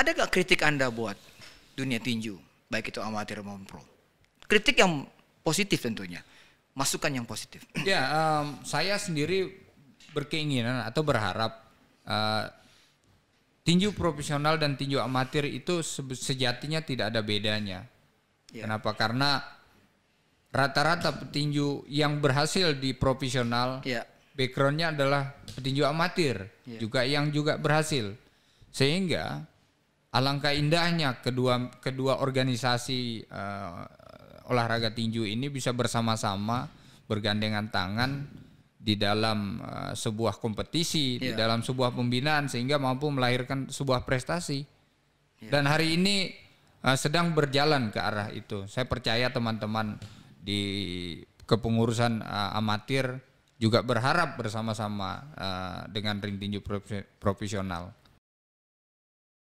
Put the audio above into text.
Ada gak kritik Anda buat dunia tinju? Baik itu amatir maupun pro. Kritik yang positif tentunya. Masukan yang positif. Ya, um, saya sendiri berkeinginan atau berharap uh, tinju profesional dan tinju amatir itu sejatinya tidak ada bedanya. Ya. Kenapa? Karena rata-rata petinju yang berhasil di profesional ya. backgroundnya adalah petinju amatir ya. juga yang juga berhasil sehingga Alangkah indahnya kedua kedua organisasi uh, olahraga tinju ini bisa bersama-sama bergandengan tangan di dalam uh, sebuah kompetisi, yeah. di iya. dalam sebuah pembinaan sehingga mampu melahirkan sebuah prestasi. Yeah. Dan hari ini uh, sedang berjalan ke arah itu. Saya percaya teman-teman di kepengurusan uh, amatir juga berharap bersama-sama uh, dengan ring tinju profesional.